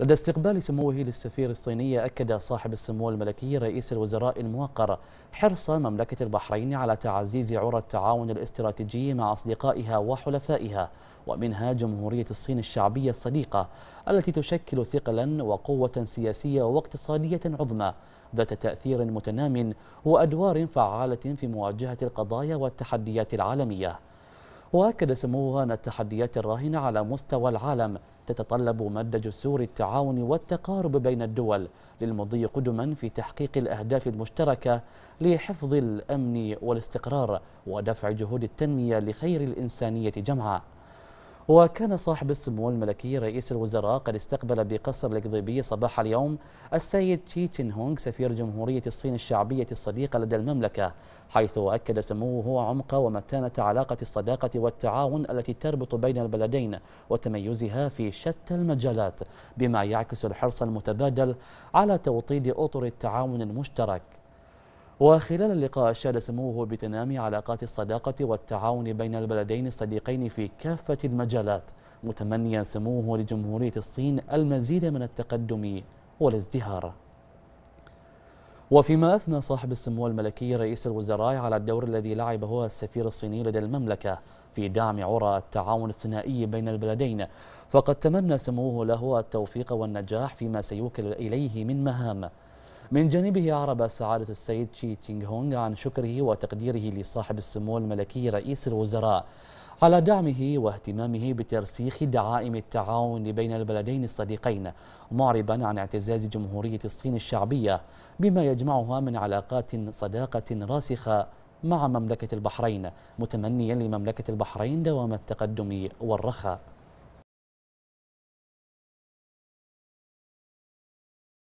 لدى استقبال سموه للسفير الصيني أكد صاحب السمو الملكي رئيس الوزراء الموقر حرص مملكة البحرين على تعزيز عرى التعاون الاستراتيجي مع أصدقائها وحلفائها ومنها جمهورية الصين الشعبية الصديقة التي تشكل ثقلا وقوة سياسية واقتصادية عظمى ذات تأثير متنام وأدوار فعالة في مواجهة القضايا والتحديات العالمية وأكد سموه أن التحديات الراهنة على مستوى العالم تتطلب مد جسور التعاون والتقارب بين الدول للمضي قدما في تحقيق الأهداف المشتركة لحفظ الأمن والاستقرار ودفع جهود التنمية لخير الإنسانية جمعاء وكان صاحب السمو الملكي رئيس الوزراء قد استقبل بقصر القضيبية صباح اليوم السيد تشي تشين هونغ سفير جمهورية الصين الشعبية الصديقة لدى المملكة حيث أكد سموه عمق ومتانة علاقة الصداقة والتعاون التي تربط بين البلدين وتميزها في شتى المجالات بما يعكس الحرص المتبادل على توطيد أطر التعاون المشترك وخلال اللقاء أشاد سموه بتنامي علاقات الصداقة والتعاون بين البلدين الصديقين في كافة المجالات متمنيا سموه لجمهورية الصين المزيد من التقدم والازدهار وفيما أثنى صاحب السمو الملكي رئيس الوزراء على الدور الذي لعبه السفير الصيني لدى المملكة في دعم عرى التعاون الثنائي بين البلدين فقد تمنى سموه له التوفيق والنجاح فيما سيوكل إليه من مهام من جانبه أعرب سعادة السيد شي تشينغ هونغ عن شكره وتقديره لصاحب السمو الملكي رئيس الوزراء على دعمه واهتمامه بترسيخ دعائم التعاون بين البلدين الصديقين معربا عن اعتزاز جمهورية الصين الشعبية بما يجمعها من علاقات صداقة راسخة مع مملكة البحرين متمنيا لمملكة البحرين دوام التقدم والرخاء